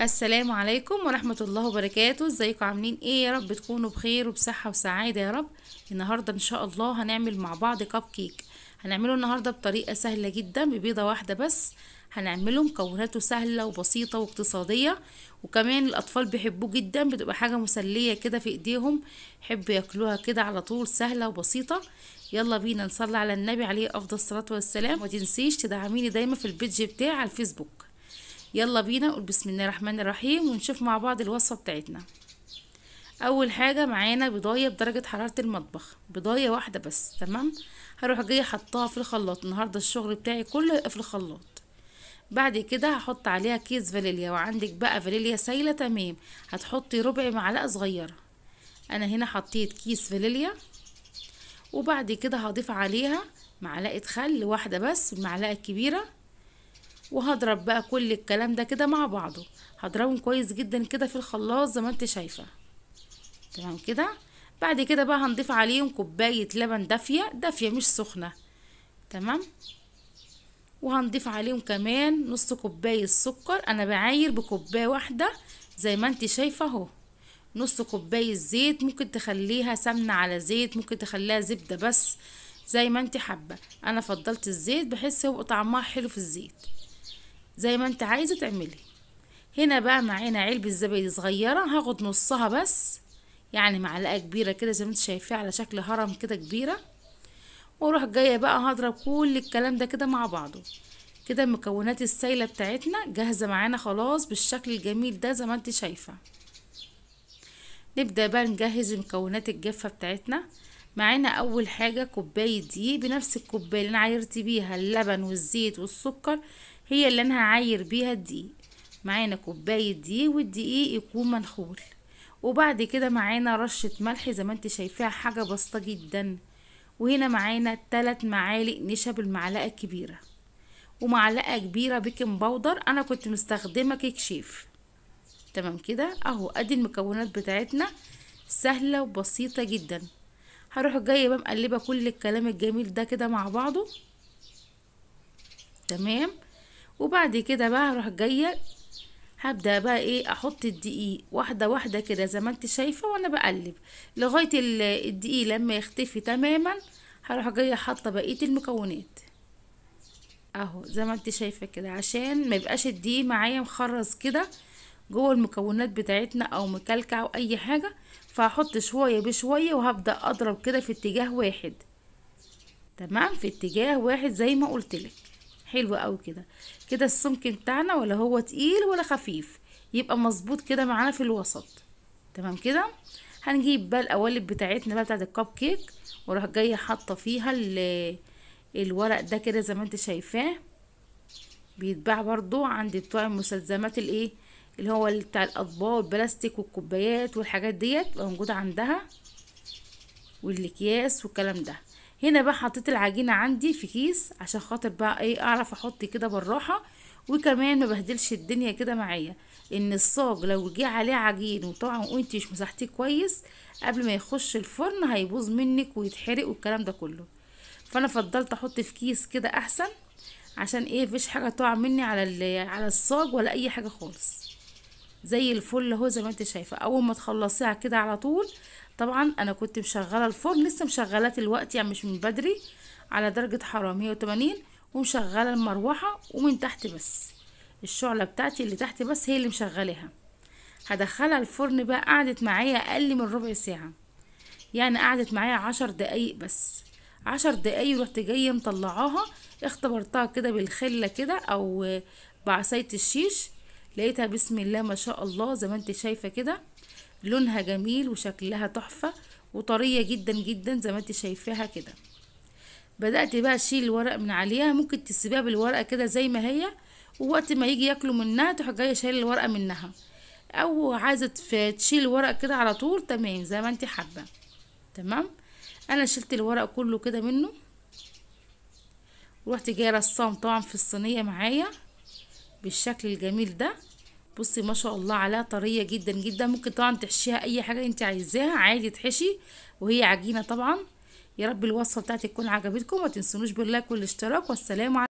السلام عليكم ورحمة الله وبركاته ازيكم عاملين ايه يا رب تكونوا بخير وبصحة وسعادة يا رب النهاردة ان شاء الله هنعمل مع بعض كب كيك هنعمله النهاردة بطريقة سهلة جدا ببيضة واحدة بس هنعمله مكوناته سهلة وبسيطة واقتصادية وكمان الأطفال بيحبوه جدا بتبقى حاجة مسلية كده في ايديهم يحبوا ياكلوها كده على طول سهلة وبسيطة يلا بينا نصلي على النبي عليه أفضل الصلاة والسلام ومتنسيش تدعميني دايما في البيتج بتاعي على الفيسبوك يلا بينا نقول بسم الله الرحمن الرحيم ونشوف مع بعض الوصفة بتاعتنا اول حاجة معانا بضاية بدرجة حرارة المطبخ بضاية واحدة بس تمام هروح جاية حطها في الخلاط النهاردة الشغل بتاعي كله يبقى في الخلاط بعد كده هحط عليها كيس فانيليا وعندك بقى فانيليا سايلة تمام هتحطي ربع معلقة صغيرة انا هنا حطيت كيس فانيليا وبعد كده هضيف عليها معلقة خل واحدة بس المعلقة الكبيرة وهضرب بقى كل الكلام ده كده مع بعضه هضربهم كويس جدا كده في الخلاط زي ما انت شايفه تمام كده بعد كده بقى هنضيف عليهم كوبايه لبن دافيه دافيه مش سخنه تمام وهنضيف عليهم كمان نص كوبايه سكر انا بعاير بكوبايه واحده زي ما انت شايفه اهو نص كوبايه زيت ممكن تخليها سمنه على زيت ممكن تخليها زبده بس زي ما انت حابه انا فضلت الزيت بحس هو طعمها حلو في الزيت زي ما انت عايزه تعملي هنا بقى معانا علبة زبادي صغيرة هاخد نصها بس يعني معلقة كبيرة كده زي ما انت شايفاه على شكل هرم كده كبيرة واروح جاية بقى هضرب كل الكلام ده كده مع بعضه كده المكونات السايلة بتاعتنا جاهزة معانا خلاص بالشكل الجميل ده زي ما انت شايفة نبدأ بقى نجهز مكونات الجافة بتاعتنا معانا اول حاجة كوباية دقيق بنفس الكوباية اللي انا عيرت بيها اللبن والزيت والسكر هي اللي انا هعاير بيها الدقيق معانا كوباية دقيق والدقيق يكون منخول وبعد كده معانا رشة ملح زي ما انت شايفاها حاجة بسيطة جدا وهنا معانا تلات معالق نشا بالمعلقة الكبيرة ومعلقة كبيرة بيكنج باودر انا كنت مستخدمة كيك شيف تمام كده اهو ادي المكونات بتاعتنا سهلة وبسيطة جدا هروح جاية بقى مقلبة كل الكلام الجميل ده كده مع بعضه تمام وبعد كده بقى هروح جايه هبدا بقى ايه احط الدقيق واحده واحده كده زي ما انت شايفه وانا بقلب لغايه الدقيق لما يختفي تماما هروح جايه حاطه بقيه المكونات اهو زي ما انت شايفه كده عشان ما يبقاش الدقيق معايا مخرز كده جوه المكونات بتاعتنا او مكلكع او اي حاجه فهحط شويه بشويه وهبدا اضرب كده في اتجاه واحد تمام في اتجاه واحد زي ما قلت لك حلو قوي كده كده السمك بتاعنا ولا هو تقيل ولا خفيف يبقى مظبوط كده معانا في الوسط تمام كده هنجيب بقى القوالب بتاعتنا بقى بتاعت الكب كيك وراح جايه حاطه فيها الورق ده كده زي ما انت شايفاه بيتباع برضو عند بتوع المستلزمات الايه اللي هو بتاع الاطباق والبلاستيك والكوبايات والحاجات ديت موجوده عندها والاكياس والكلام ده هنا بقى حطيت العجينه عندي في كيس عشان خاطر بقى ايه اعرف احط كده بالراحه وكمان ما بهدلش الدنيا كده معايا ان الصاج لو جه عليه عجين وطبعا وانت مش مسحتيه كويس قبل ما يخش الفرن هيبوظ منك ويتحرق والكلام ده كله فانا فضلت احط في كيس كده احسن عشان ايه مفيش حاجه تقع مني على على الصاج ولا اي حاجه خالص زي الفل اهو زي ما انت شايفه اول ما تخلصيها كده على طول طبعا انا كنت مشغله الفرن لسه مشغلاه دلوقتي يعني مش من بدري على درجه حراره 180 ومشغله المروحه ومن تحت بس الشعله بتاعتي اللي تحت بس هي اللي مشغلاها هدخلها الفرن بقى قعدت معايا اقل من ربع ساعه يعني قعدت معايا عشر دقايق بس عشر دقايق رحت جايه مطلعاها اختبرتها كده بالخله كده او بعصايه الشيش لقيتها بسم الله ما شاء الله زي ما انت شايفه كده لونها جميل وشكلها تحفه وطريه جدا جدا زي ما انت شايفاها كده بدات بقى اشيل الورق من عليها ممكن تسيبيها بالورقه كده زي ما هي ووقت ما يجي ياكلوا منها تروح جايه شايله الورقه منها او عايزه تشيل الورق كده على طول تمام زي ما انت حابه تمام انا شلت الورق كله كده منه ورحت جايه رسام طبعا في الصينيه معايا بالشكل الجميل ده بصي ما شاء الله عليها طريه جدا جدا ممكن طبعا تحشيها اي حاجه انت عايزاها عادي تحشي وهي عجينه طبعا يا رب الوصفه بتاعتي تكون عجبتكم ما تنسونوش باللايك والاشتراك والسلام عليكم